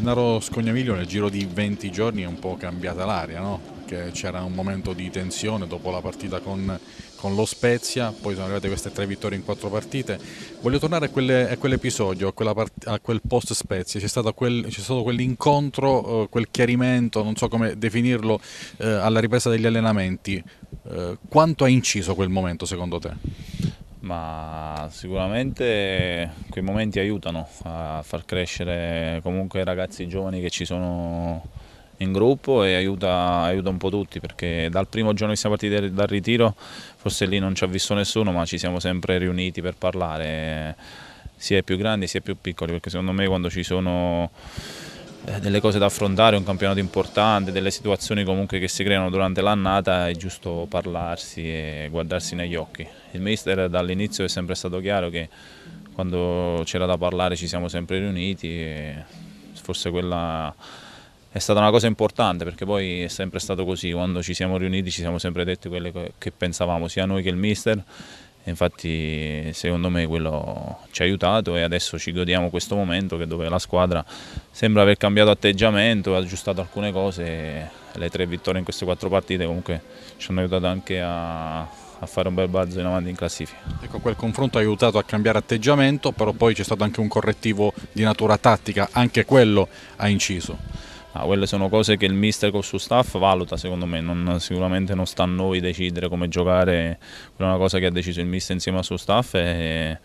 Gennaro Scognamiglio nel giro di 20 giorni è un po' cambiata l'aria, no? c'era un momento di tensione dopo la partita con, con, lo Spezia, poi sono arrivate queste tre vittorie in quattro partite. Voglio tornare a, quelle, a quell'episodio, a, part- a, quel post Spezia, c'è stato, c'è stato quell'incontro, eh, quel chiarimento, non so come definirlo, eh, alla ripresa degli allenamenti. Eh, quanto ha inciso quel momento secondo te? ma sicuramente quei momenti aiutano a far crescere comunque i ragazzi giovani che ci sono in gruppo e aiuta, aiuta un po' tutti perché dal primo giorno che siamo partiti dal ritiro forse lì non ci ha visto nessuno ma ci siamo sempre riuniti per parlare eh, sia più grandi sia più piccoli perché secondo me quando ci sono eh, delle cose da affrontare, un campionato importante, delle situazioni comunque che si creano durante l'annata, è giusto parlarsi e guardarsi negli occhi. Il mister dall'inizio è sempre stato chiaro che quando c'era da parlare ci siamo sempre riuniti e forse quella è stata una cosa importante perché poi è sempre stato così, quando ci siamo riuniti ci siamo sempre detti quello che pensavamo, sia noi che il mister infatti secondo me quello ci ha aiutato e adesso ci godiamo questo momento dove la squadra sembra aver cambiato atteggiamento, ha aggiustato alcune cose le tre vittorie in queste quattro partite comunque ci hanno aiutato anche a, a fare un bel balzo in avanti in classifica. Ecco, quel confronto ha aiutato a cambiare atteggiamento, però poi c'è stato anche un correttivo di natura tattica, anche quello ha inciso. Ah, quelle sono cose che il mister con il suo staff valuta secondo me, non, sicuramente non sta a noi decidere come giocare, quella è una cosa che ha deciso il mister insieme al suo staff e,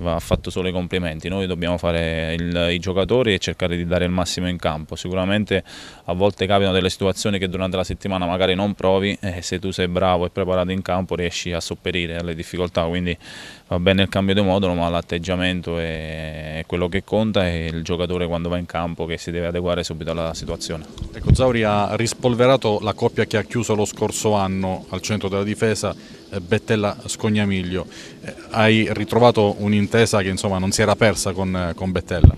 va fatto solo i complimenti, noi dobbiamo fare il, i giocatori e cercare di dare il massimo in campo, sicuramente a volte capitano delle situazioni che durante la settimana magari non provi e se tu sei bravo e preparato in campo riesci a sopperire alle difficoltà, quindi va bene il cambio di modulo ma l'atteggiamento è quello che conta e il giocatore quando va in campo che si deve adeguare subito alla situazione. Ecco, Zauri ha rispolverato la coppia che ha chiuso lo scorso anno al centro della difesa eh, Bettella Scognamiglio. Eh, hai ritrovato un'intesa che insomma, non si era persa con, eh, con Bettella.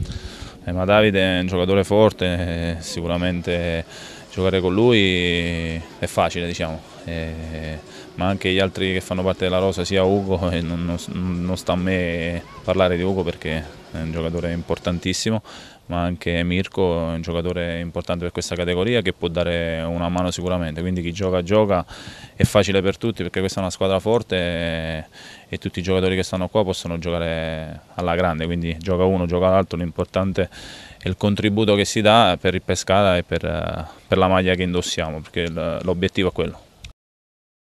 Eh, ma Davide è un giocatore forte, eh, sicuramente giocare con lui è facile diciamo, eh, ma anche gli altri che fanno parte della rosa, sia Ugo, e eh, non, non, non, sta a me parlare di Ugo perché è un giocatore importantissimo, ma anche Mirko è un giocatore importante per questa categoria che può dare una mano sicuramente, quindi chi gioca gioca, è facile per tutti perché questa è una squadra forte e, e tutti i giocatori che stanno qua possono giocare alla grande, quindi gioca uno, gioca l'altro, l'importante è il contributo che si dà per il Pescara e per eh, per la maglia che indossiamo, perché l'obiettivo è quello.